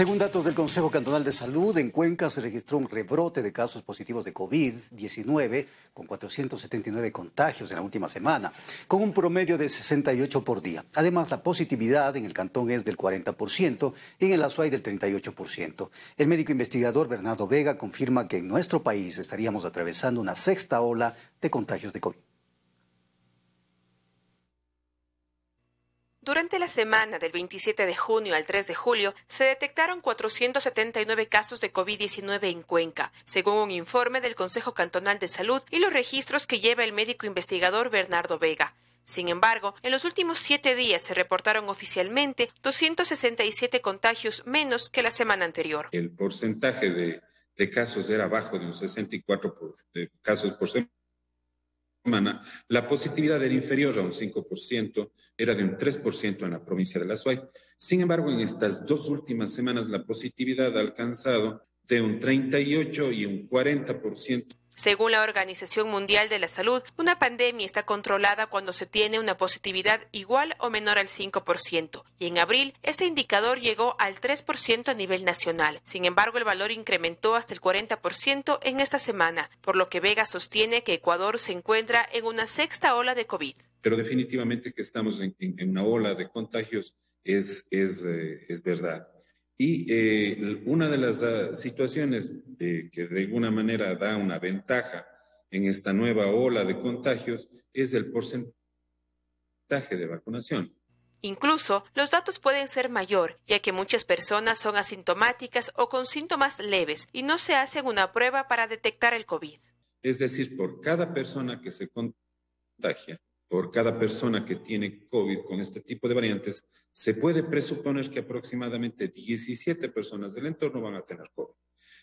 Según datos del Consejo Cantonal de Salud, en Cuenca se registró un rebrote de casos positivos de COVID-19 con 479 contagios en la última semana, con un promedio de 68 por día. Además, la positividad en el cantón es del 40% y en el Azuay del 38%. El médico investigador Bernardo Vega confirma que en nuestro país estaríamos atravesando una sexta ola de contagios de COVID. Durante la semana del 27 de junio al 3 de julio se detectaron 479 casos de COVID-19 en Cuenca, según un informe del Consejo Cantonal de Salud y los registros que lleva el médico investigador Bernardo Vega. Sin embargo, en los últimos siete días se reportaron oficialmente 267 contagios menos que la semana anterior. El porcentaje de, casos era bajo de un 64 de casos por semana, la positividad era inferior a un 5%, era de un 3% en la provincia de La Suay. Sin embargo, en estas dos últimas semanas, la positividad ha alcanzado de un 38 y un 40% según la Organización Mundial de la Salud, una pandemia está controlada cuando se tiene una positividad igual o menor al 5%, y en abril este indicador llegó al 3% a nivel nacional. Sin embargo, el valor incrementó hasta el 40% en esta semana, por lo que Vega sostiene que Ecuador se encuentra en una sexta ola de COVID. Pero definitivamente que estamos en, una ola de contagios es, es eh, verdad. Y eh, una de las ah, situaciones que de alguna manera da una ventaja en esta nueva ola de contagios es el porcentaje de vacunación. Incluso los datos pueden ser mayor, ya que muchas personas son asintomáticas o con síntomas leves y no se hacen una prueba para detectar el COVID. Es decir, por cada persona que se contagia, por cada persona que tiene COVID con este tipo de variantes, se puede presuponer que aproximadamente 17 personas del entorno van a tener COVID.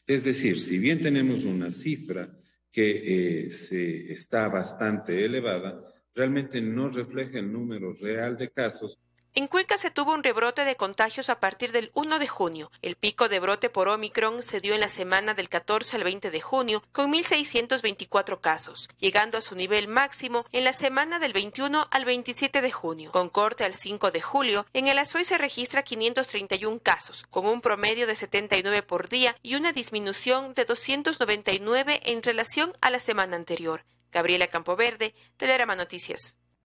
Es decir, si bien tenemos una cifra que eh, se está bastante elevada, realmente no refleja el número real de casos en Cuenca se tuvo un rebrote de contagios a partir del 1 de junio. El pico de brote por Omicron se dio en la semana del 14 al 20 de junio con 1.624 casos, llegando a su nivel máximo en la semana del 21 al 27 de junio. Con corte al 5 de julio, en el Azuay se registra 531 casos, con un promedio de 79 por día y una disminución de 299 en relación a la semana anterior. Gabriela Campoverde, Telerama Noticias.